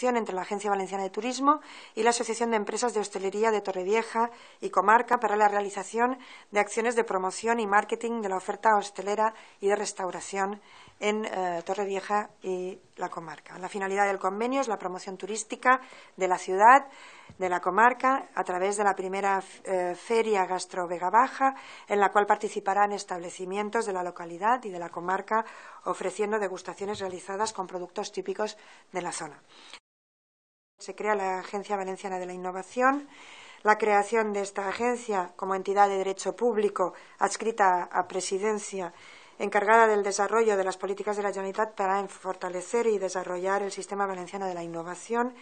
entre la Agencia Valenciana de Turismo y la Asociación de Empresas de Hostelería de Torrevieja y Comarca para la realización de acciones de promoción y marketing de la oferta hostelera y de restauración en eh, Torrevieja y la comarca. La finalidad del convenio es la promoción turística de la ciudad, de la comarca, a través de la primera eh, feria Gastro Vega Baja, en la cual participarán establecimientos de la localidad y de la comarca, ofreciendo degustaciones realizadas con productos típicos de la zona. Se crea la Agencia Valenciana de la Innovación. La creación de esta agencia como entidad de derecho público adscrita a presidencia encargada del desarrollo de las políticas de la Generalitat para fortalecer y desarrollar el sistema valenciano de la innovación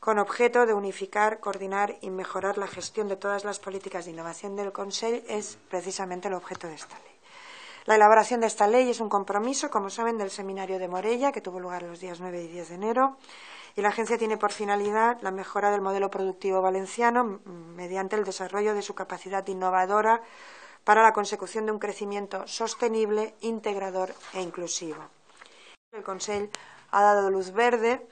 con objeto de unificar, coordinar y mejorar la gestión de todas las políticas de innovación del Consejo es precisamente el objeto de esta ley. La elaboración de esta ley es un compromiso, como saben, del seminario de Morella, que tuvo lugar los días 9 y 10 de enero y la agencia tiene por finalidad la mejora del modelo productivo valenciano mediante el desarrollo de su capacidad innovadora para la consecución de un crecimiento sostenible, integrador e inclusivo. El Consejo ha dado luz verde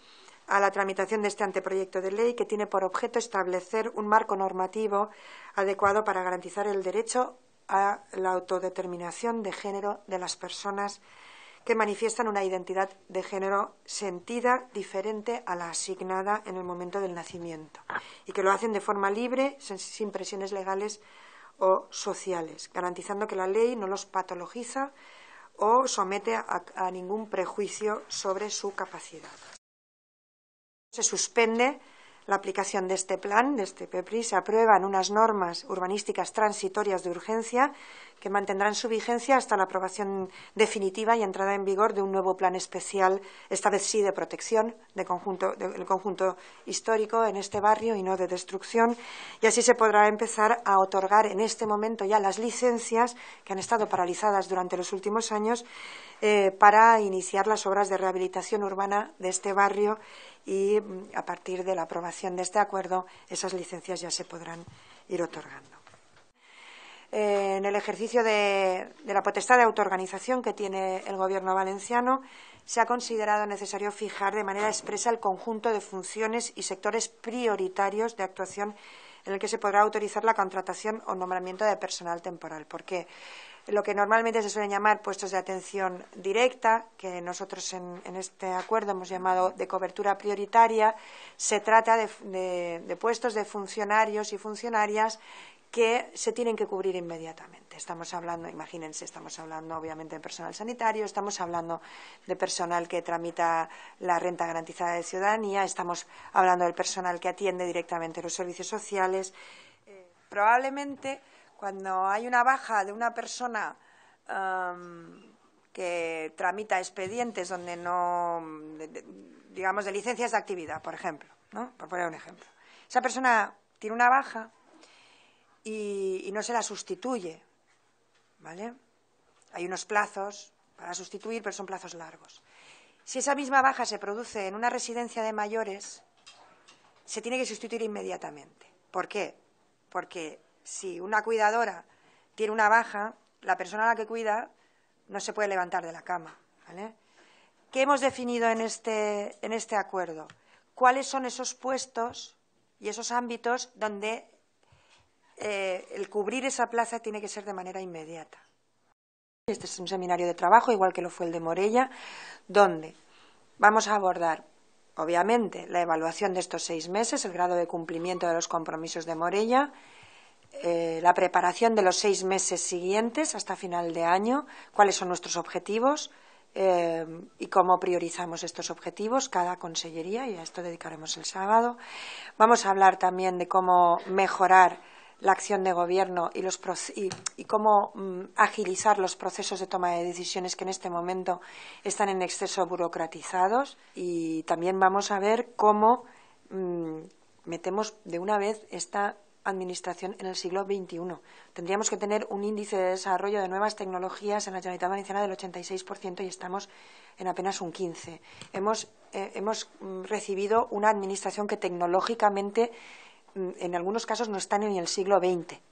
a la tramitación de este anteproyecto de ley que tiene por objeto establecer un marco normativo adecuado para garantizar el derecho a la autodeterminación de género de las personas que manifiestan una identidad de género sentida diferente a la asignada en el momento del nacimiento y que lo hacen de forma libre, sin presiones legales o sociales, garantizando que la ley no los patologiza o somete a, a ningún prejuicio sobre su capacidad. Se suspende la aplicación de este plan, de este PEPRI, se aprueban unas normas urbanísticas transitorias de urgencia que mantendrán su vigencia hasta la aprobación definitiva y entrada en vigor de un nuevo plan especial, esta vez sí de protección del conjunto, histórico en este barrio y no de destrucción. Y así se podrá empezar a otorgar en este momento ya las licencias que han estado paralizadas durante los últimos años eh, para iniciar las obras de rehabilitación urbana de este barrio y mm, a partir de la aprobación de este acuerdo esas licencias ya se podrán ir otorgando. Eh, en el ejercicio de, la potestad de autoorganización que tiene el Gobierno valenciano, se ha considerado necesario fijar de manera expresa el conjunto de funciones y sectores prioritarios de actuación en el que se podrá autorizar la contratación o nombramiento de personal temporal. Porque lo que normalmente se suelen llamar puestos de atención directa, que nosotros en, este acuerdo hemos llamado de cobertura prioritaria, se trata de, puestos de funcionarios y funcionarias que se tienen que cubrir inmediatamente. Estamos hablando, imagínense, estamos hablando obviamente de personal sanitario, estamos hablando de personal que tramita la renta garantizada de ciudadanía, estamos hablando del personal que atiende directamente los servicios sociales. Eh, probablemente cuando hay una baja de una persona que tramita expedientes donde no, digamos, de licencias de actividad, por ejemplo, ¿no? por poner un ejemplo. Esa persona tiene una baja y, y no se la sustituye, ¿vale? Hay unos plazos para sustituir, pero son plazos largos. Si esa misma baja se produce en una residencia de mayores, se tiene que sustituir inmediatamente. ¿Por qué? Porque si una cuidadora tiene una baja, la persona a la que cuida no se puede levantar de la cama. ¿Qué hemos definido en este, en este acuerdo? ¿Cuáles son esos puestos y esos ámbitos donde eh, el cubrir esa plaza tiene que ser de manera inmediata? Este es un seminario de trabajo, igual que lo fue el de Morella, donde vamos a abordar, obviamente, la evaluación de estos seis meses, el grado de cumplimiento de los compromisos de Morella, eh, la preparación de los seis meses siguientes hasta final de año, cuáles son nuestros objetivos eh, y cómo priorizamos estos objetivos, cada consellería, y a esto dedicaremos el sábado. Vamos a hablar también de cómo mejorar la acción de gobierno y, los, cómo mm, agilizar los procesos de toma de decisiones que en este momento están en exceso burocratizados y también vamos a ver cómo mm, metemos de una vez esta administración en el siglo XXI. Tendríamos que tener un índice de desarrollo de nuevas tecnologías en la Generalitat Valenciana del 86% y estamos en apenas un 15%. Hemos, eh, hemos mm, recibido una administración que tecnológicamente, mm, en algunos casos, no está ni en el siglo XX.